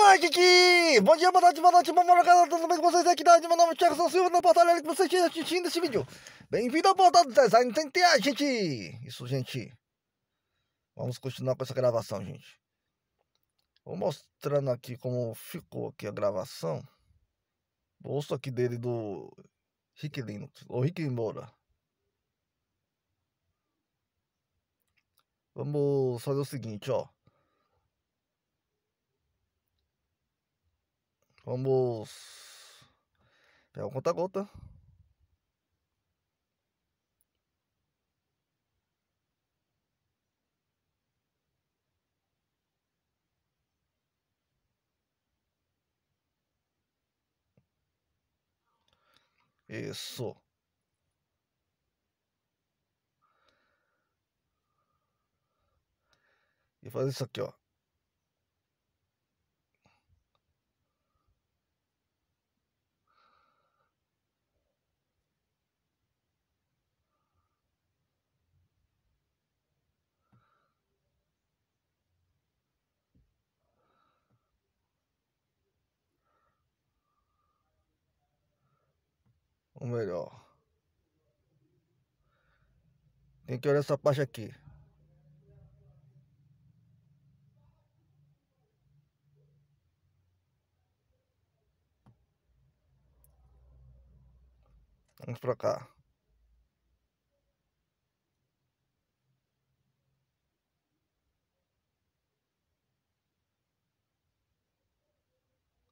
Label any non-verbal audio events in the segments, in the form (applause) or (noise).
Olá, Kiki! Bom dia, boa tarde, boa noite, boa madrugada, tudo bem com vocês? Aqui da Meu nome é Thiago Silva, no portal que vocês estão assistindo esse vídeo. Bem-vindo ao portal do Design TNTA, gente! Isso, gente. Vamos continuar com essa gravação, gente. Vou mostrando aqui como ficou aqui a gravação. Bolso aqui dele do Rick Linux, ou Rick Moura. Vamos fazer o seguinte, ó. Vamos pegar o conta-gota. Isso. E fazer isso aqui, ó. melhor. Tem que olhar essa parte aqui. Vamos pra cá.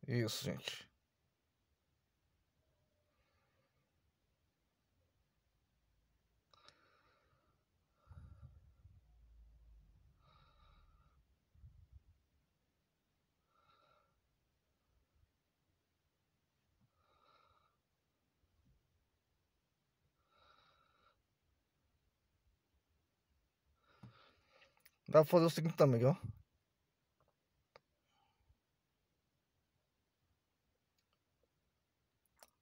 Isso, gente. Dá tá pra fazer o seguinte também, ó.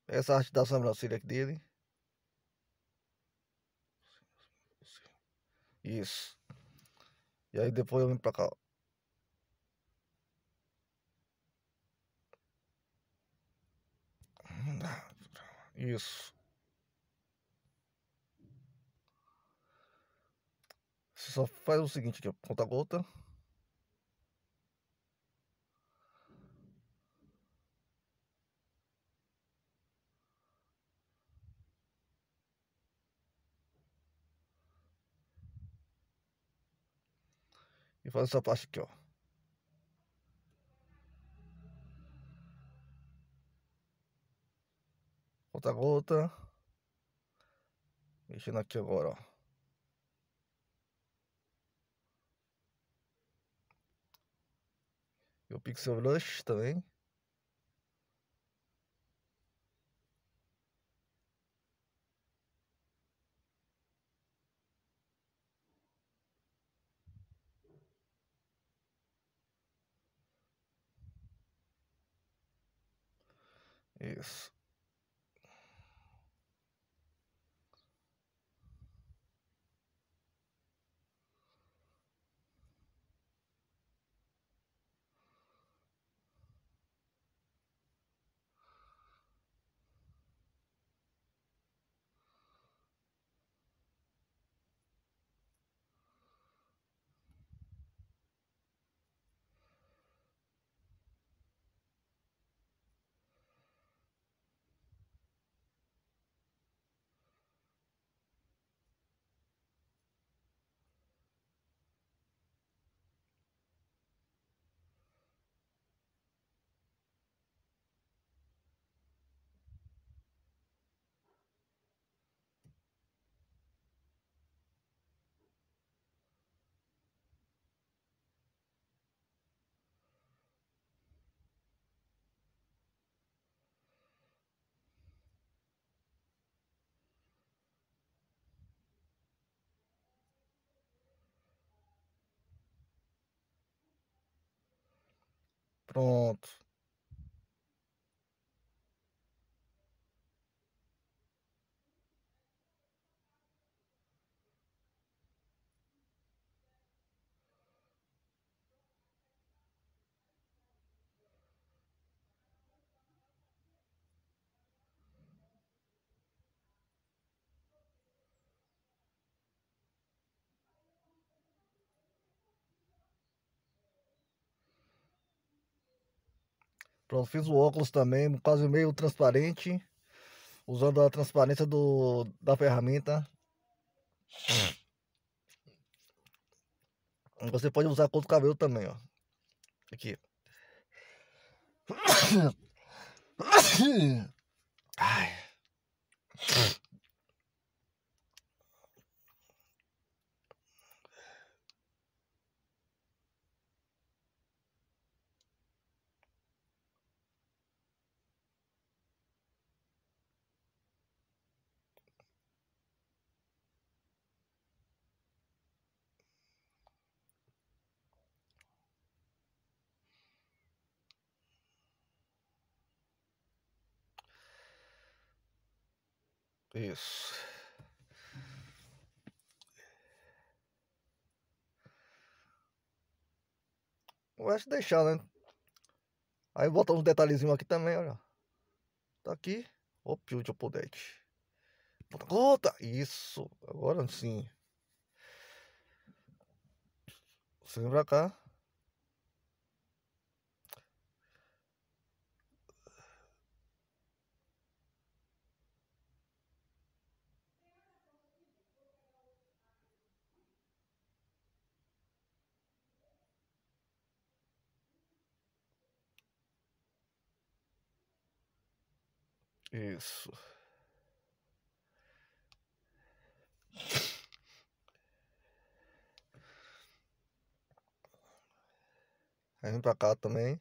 Essa arte da sobrancelha aqui dele. Isso. E aí depois eu vim pra cá. Isso. só faz o seguinte aqui, conta gota. E faz essa parte aqui, ó. Conta gota. Mexendo aqui agora, ó. o Pixel Lush também. Isso. Pronto. Pronto, fiz o óculos também, quase meio transparente, usando a transparência do, da ferramenta. (sniffs) Você pode usar contra o cabelo também, ó. Aqui. (sniffs) Ai. Isso. vai se deixar, né? Aí botar uns detalhezinhos aqui também, olha. Tá aqui. opio o Chopodete. Bota conta. Isso. Agora sim. Você vem pra cá. Isso. Aí vem pra cá também.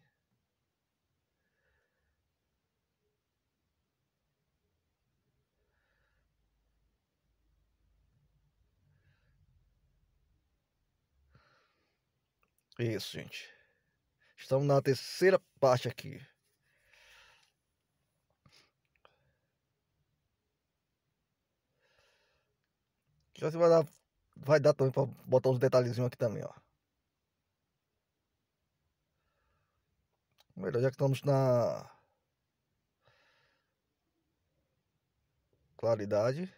Isso, gente. Estamos na terceira parte aqui. ver se vai dar, vai dar também pra botar uns detalhezinhos aqui também, ó. Melhor, já que estamos na... Claridade.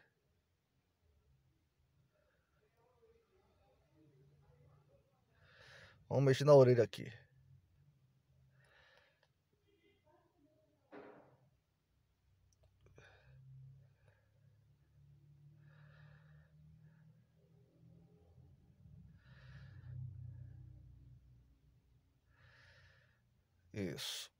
Vamos mexer na orelha aqui. Isso.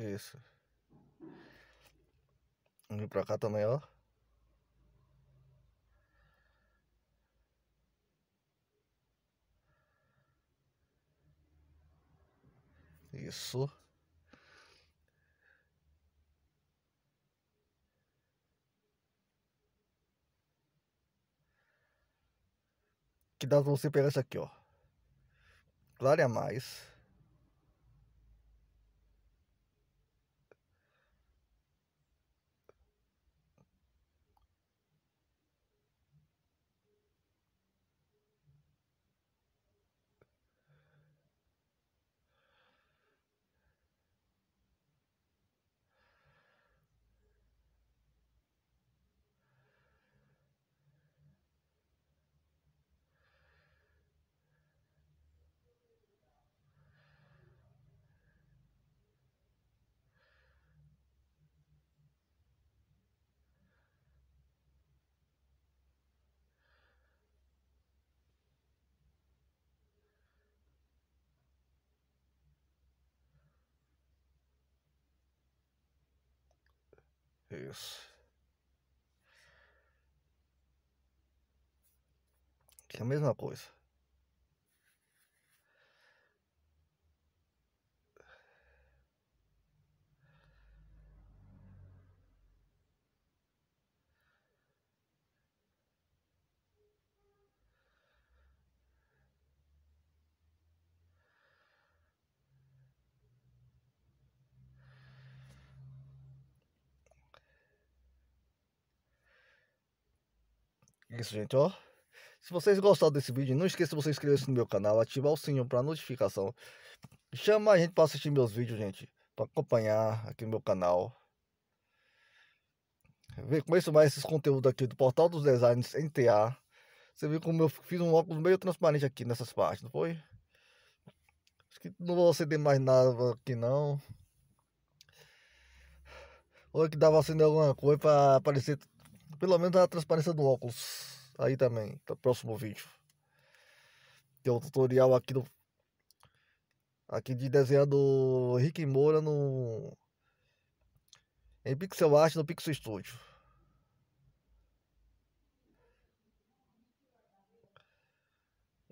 Isso. Vem pra cá também, ó. Isso. Que dá pra você pegar isso aqui, ó. é mais. Isso. Que é a mesma coisa. É isso, gente, ó. Se vocês gostaram desse vídeo, não esqueça de você inscrever-se no meu canal, ativar o sininho para notificação. Chama a gente para assistir meus vídeos, gente. Para acompanhar aqui no meu canal. Conheço mais é esses conteúdos aqui do Portal dos Designs NTA. Você viu como eu fiz um óculos meio transparente aqui nessas partes, não foi? Acho que não vou acender mais nada aqui não. Ou é que dava acender alguma coisa para aparecer pelo menos a transparência do óculos. Aí também, para tá o próximo vídeo. Tem um tutorial aqui do aqui de desenhar do Rick Moura no em pixel art no Pixel Studio.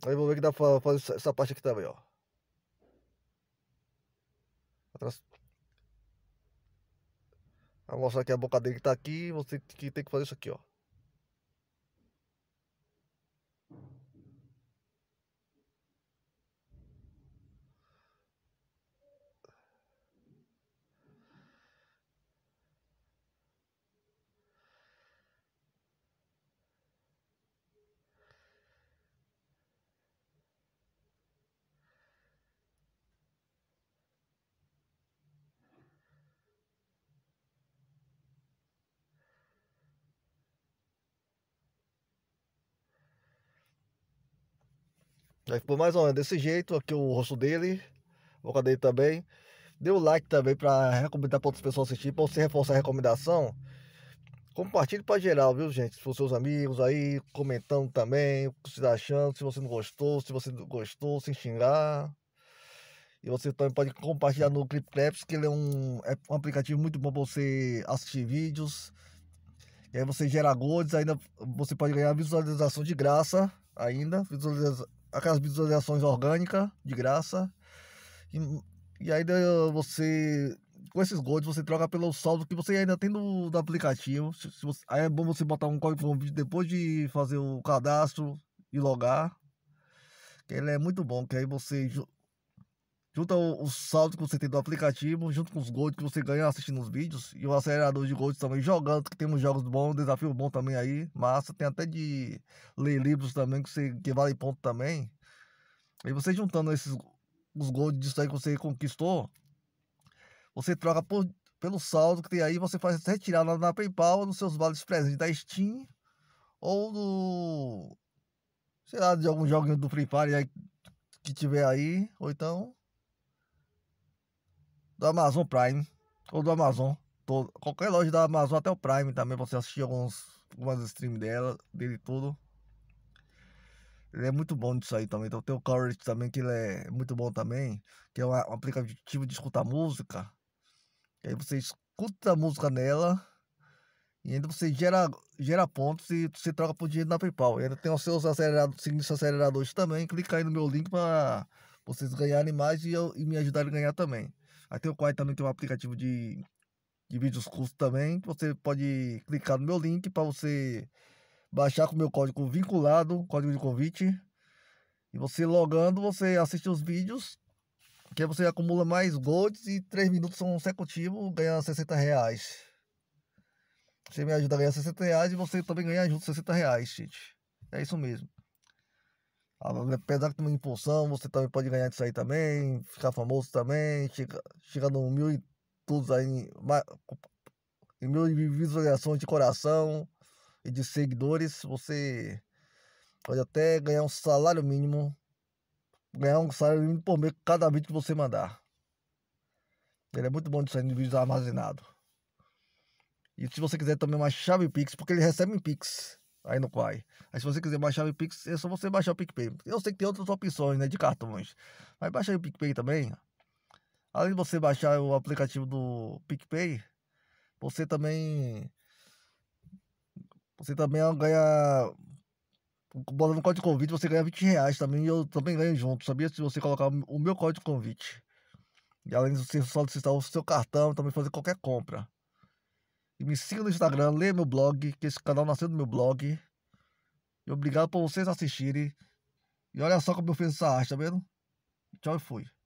Aí vou ver que dá para fazer essa parte aqui também, ó. Vou mostrar aqui a boca dele que tá aqui. Você que tem que fazer isso aqui, ó. Aí ficou mais ou menos desse jeito, aqui o rosto dele, a boca dele também. Dê o like também para recomendar para outras pessoas assistir, para você reforçar a recomendação. Compartilhe para geral, viu, gente? Com seus amigos aí, comentando também, o que você tá achando, se você não gostou, se você não gostou, sem xingar. E você também pode compartilhar no ClipClaps, que ele é um, é um aplicativo muito bom para você assistir vídeos. E aí você gera gols, ainda você pode ganhar visualização de graça ainda, visualiza, aquelas visualizações orgânicas, de graça. E, e aí né, você. Com esses gold você troca pelo saldo que você ainda tem do, do aplicativo. Se, se você, aí é bom você botar um código convite depois de fazer o cadastro e logar. Que ele é muito bom, que aí você junta o, o, saldo que você tem do aplicativo, junto com os gold que você ganha assistindo os vídeos e o acelerador de gold também jogando, que temos jogos bons, desafio bom também aí, massa, tem até de ler livros também que, você, que vale ponto também. E você juntando esses os gold disso aí que você conquistou, você troca por, pelo saldo que tem aí, você faz retirada na PayPal, nos seus vales presentes da Steam ou do sei lá, de algum joguinho do Free Fire aí, que tiver aí, ou então do Amazon Prime ou do Amazon. Todo, qualquer loja da Amazon, até o Prime também, você assistir alguns, algumas streams dela, dele tudo. Ele é muito bom disso aí também. Então tem o Courage também, que ele é muito bom também. Que é um aplicativo de escutar música. E aí você escuta a música nela. E ainda você gera, gera pontos e você troca por dinheiro na PayPal. E ainda tem os seus acelerados, aceleradores também. Clica aí no meu link para vocês ganharem mais e, eu, e me ajudarem a ganhar também. Aí tem o Quai também, tem é um aplicativo de, de vídeos custos também. Você pode clicar no meu link para você baixar com o meu código vinculado, código de convite. E você logando, você assiste os vídeos, que aí você acumula mais golds e 3 minutos consecutivos ganha 60 reais. Você me ajuda a ganhar 60 reais e você também ganha junto 60 reais, gente. É isso mesmo. Ah, apesar de ter uma impulsão, você também pode ganhar disso aí também, ficar famoso também, chegar chega no mil e tudo aí, em mil visualizações de coração e de seguidores, você pode até ganhar um salário mínimo, ganhar um salário mínimo por mês cada vídeo que você mandar. Ele é muito bom de sair de vídeos armazenado. E se você quiser também uma chave Pix, porque ele recebe em Pix. Aí não vai. Aí se você quiser baixar o Pix, é só você baixar o PicPay. Eu sei que tem outras opções, né, de cartões. Mas baixa o PicPay também. Além de você baixar o aplicativo do PicPay, você também você também ganha bota no código convite, você ganha 20 reais também. E eu também ganho junto, sabia? Se você colocar o meu código de convite. E além de você solicitar o seu cartão, também fazer qualquer compra me siga no Instagram, leia meu blog, que esse canal nasceu do meu blog. E obrigado por vocês assistirem. E olha só como eu fiz essa arte, tá vendo? Tchau e fui.